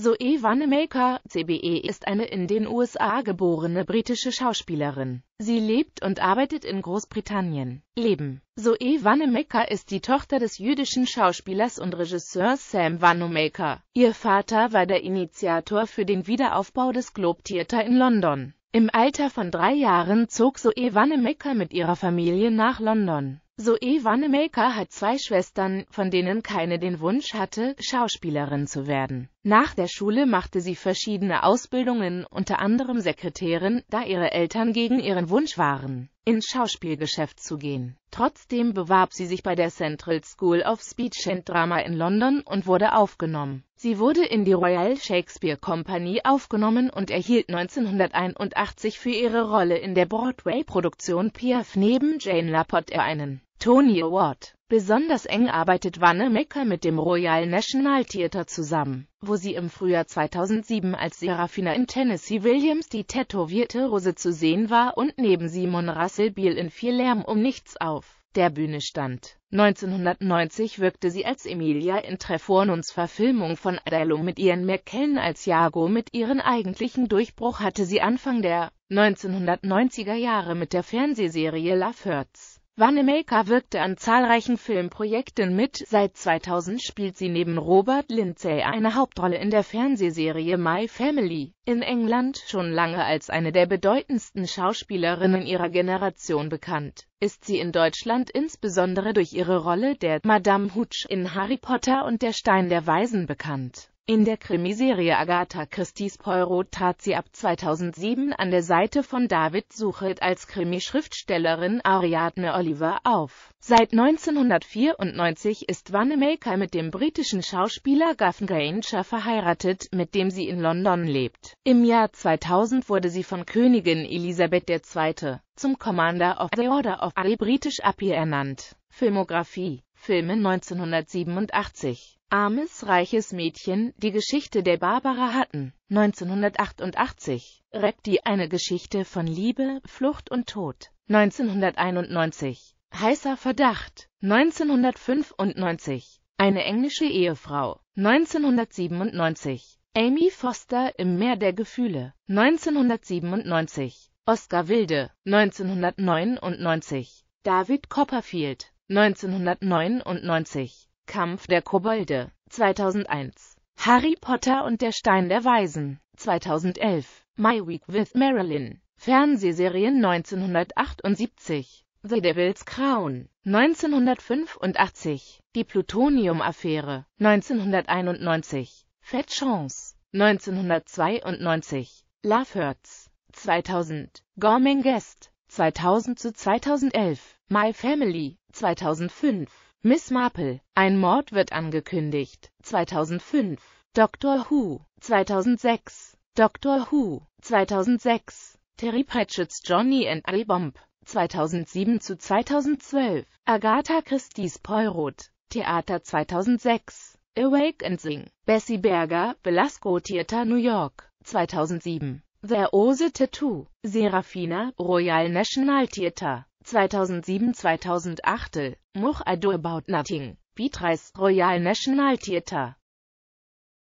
Zoe Wanamaker, CBE, ist eine in den USA geborene britische Schauspielerin. Sie lebt und arbeitet in Großbritannien. Leben Zoe Wanamaker ist die Tochter des jüdischen Schauspielers und Regisseurs Sam Wanamaker. Ihr Vater war der Initiator für den Wiederaufbau des Globe Theatre in London. Im Alter von drei Jahren zog Zoe Wanamaker mit ihrer Familie nach London. Zoe Wanamaker hat zwei Schwestern, von denen keine den Wunsch hatte, Schauspielerin zu werden. Nach der Schule machte sie verschiedene Ausbildungen, unter anderem Sekretärin, da ihre Eltern gegen ihren Wunsch waren, ins Schauspielgeschäft zu gehen. Trotzdem bewarb sie sich bei der Central School of Speech and Drama in London und wurde aufgenommen. Sie wurde in die Royal Shakespeare Company aufgenommen und erhielt 1981 für ihre Rolle in der Broadway-Produktion Piaf neben Jane Laporte einen Tony Award. Besonders eng arbeitet Wanne Mecker mit dem Royal National Theatre zusammen, wo sie im Frühjahr 2007 als Serafina in Tennessee Williams die tätowierte Rose zu sehen war und neben Simon Russell Beale in Viel Lärm um nichts auf der Bühne stand. 1990 wirkte sie als Emilia in Trefornuns Verfilmung von Adello mit ihren McKellen als Jago. Mit ihren eigentlichen Durchbruch hatte sie Anfang der 1990er Jahre mit der Fernsehserie Love Hurts. Wanemaker wirkte an zahlreichen Filmprojekten mit, seit 2000 spielt sie neben Robert Lindsay eine Hauptrolle in der Fernsehserie My Family. In England, schon lange als eine der bedeutendsten Schauspielerinnen ihrer Generation bekannt, ist sie in Deutschland insbesondere durch ihre Rolle der Madame Hooch in Harry Potter und der Stein der Weisen bekannt in der Krimiserie Agatha Christie's Poirot trat sie ab 2007 an der Seite von David Suchet als Krimischriftstellerin Ariadne Oliver auf. Seit 1994 ist Wanamaker mit dem britischen Schauspieler Gaffin Granger verheiratet, mit dem sie in London lebt. Im Jahr 2000 wurde sie von Königin Elisabeth II. zum Commander of the Order of the British Appear ernannt. Filmografie Filme 1987 Armes, reiches Mädchen, die Geschichte der Barbara Hatten, 1988, Repti, eine Geschichte von Liebe, Flucht und Tod, 1991, Heißer Verdacht, 1995, eine englische Ehefrau, 1997, Amy Foster im Meer der Gefühle, 1997, Oscar Wilde, 1999, David Copperfield, 1999, Kampf der Kobolde 2001, Harry Potter und der Stein der Weisen 2011, My Week with Marilyn, Fernsehserien 1978, The Devil's Crown 1985, Die Plutonium-Affäre 1991, Fat Chance 1992, Love Hurts 2000, Gorming Guest 2000 zu 2011, My Family 2005 Miss Marple, ein Mord wird angekündigt, 2005. Dr. Who, 2006. Dr. Who, 2006. Terry Pratchett's Johnny and I Bomb, 2007 zu 2012. Agatha Christie's Poirot, Theater 2006. Awake and Sing. Bessie Berger, Belasco Theater New York, 2007. The Ose Tattoo, Serafina, Royal National Theater. 2007-2008 Much Ado About Nothing, Beatrice Royal National Theatre